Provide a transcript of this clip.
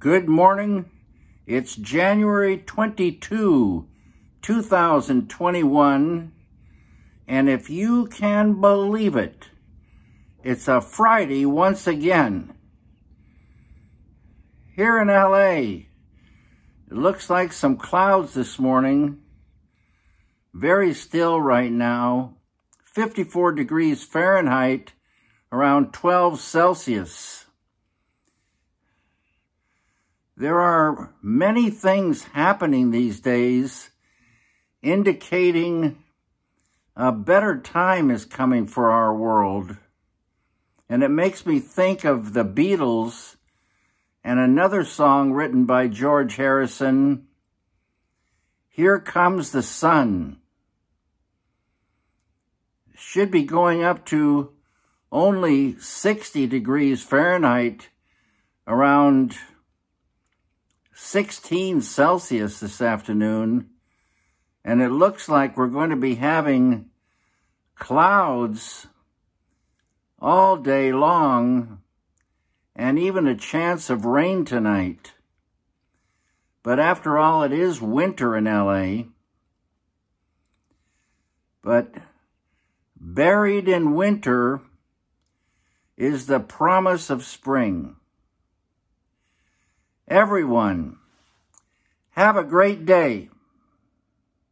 Good morning. It's January 22, 2021. And if you can believe it, it's a Friday once again. Here in LA, it looks like some clouds this morning. Very still right now. 54 degrees Fahrenheit, around 12 Celsius. There are many things happening these days indicating a better time is coming for our world. And it makes me think of the Beatles and another song written by George Harrison, Here Comes the Sun. Should be going up to only 60 degrees Fahrenheit around 16 Celsius this afternoon, and it looks like we're going to be having clouds all day long and even a chance of rain tonight. But after all, it is winter in L.A., but buried in winter is the promise of spring everyone. Have a great day.